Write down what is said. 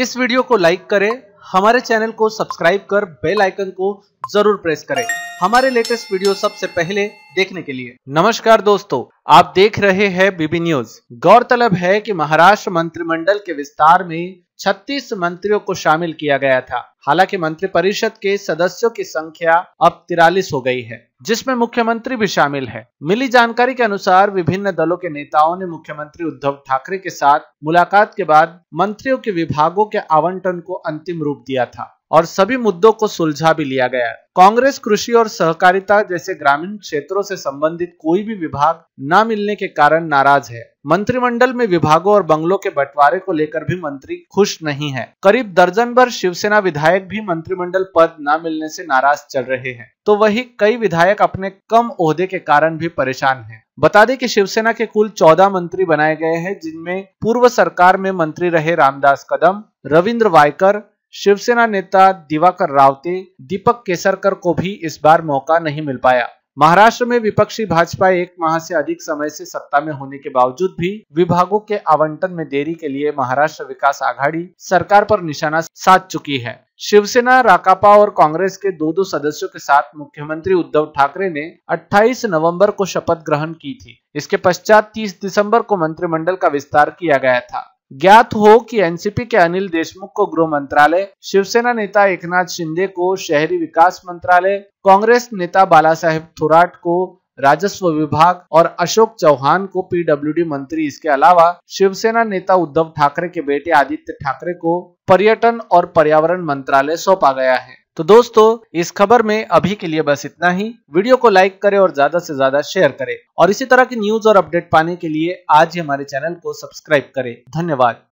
इस वीडियो को लाइक करें हमारे चैनल को सब्सक्राइब कर बेल आइकन को जरूर प्रेस करें हमारे लेटेस्ट वीडियो सबसे पहले देखने के लिए नमस्कार दोस्तों आप देख रहे हैं बीबी न्यूज गौरतलब है कि महाराष्ट्र मंत्रिमंडल के विस्तार में 36 मंत्रियों को शामिल किया गया था हालांकि मंत्रिपरिषद के सदस्यों की संख्या अब तिरालीस हो गई है जिसमें मुख्यमंत्री भी शामिल है मिली जानकारी के अनुसार विभिन्न दलों के नेताओं ने मुख्यमंत्री उद्धव ठाकरे के साथ मुलाकात के बाद मंत्रियों के विभागों के आवंटन को अंतिम रूप दिया था और सभी मुद्दों को सुलझा भी लिया गया कांग्रेस कृषि और सहकारिता जैसे ग्रामीण क्षेत्रों से संबंधित कोई भी विभाग न मिलने के कारण नाराज है मंत्रिमंडल में विभागों और बंगलों के बंटवारे को लेकर भी मंत्री खुश नहीं है करीब दर्जन भर शिवसेना विधायक भी मंत्रिमंडल पद न मिलने से नाराज चल रहे हैं तो वही कई विधायक अपने कम ओहदे के कारण भी परेशान हैं। बता दें कि शिवसेना के कुल चौदह मंत्री बनाए गए हैं जिनमें पूर्व सरकार में मंत्री रहे रामदास कदम रविंद्र वायकर शिवसेना नेता दिवाकर रावते दीपक केसरकर को भी इस बार मौका नहीं मिल पाया महाराष्ट्र में विपक्षी भाजपा एक माह से अधिक समय से सत्ता में होने के बावजूद भी विभागों के आवंटन में देरी के लिए महाराष्ट्र विकास आघाड़ी सरकार पर निशाना साध चुकी है शिवसेना राकापा और कांग्रेस के दो दो सदस्यों के साथ मुख्यमंत्री उद्धव ठाकरे ने 28 नवंबर को शपथ ग्रहण की थी इसके पश्चात 30 दिसंबर को मंत्रिमंडल का विस्तार किया गया था ज्ञात हो कि एनसीपी के अनिल देशमुख को गृह मंत्रालय शिवसेना नेता एकनाथ शिंदे को शहरी विकास मंत्रालय कांग्रेस नेता बाला साहेब थोराट को राजस्व विभाग और अशोक चौहान को पीडब्ल्यूडी मंत्री इसके अलावा शिवसेना नेता उद्धव ठाकरे के बेटे आदित्य ठाकरे को पर्यटन और पर्यावरण मंत्रालय सौंपा गया है तो दोस्तों इस खबर में अभी के लिए बस इतना ही वीडियो को लाइक करें और ज्यादा से ज्यादा शेयर करें और इसी तरह की न्यूज और अपडेट पाने के लिए आज ही हमारे चैनल को सब्सक्राइब करें धन्यवाद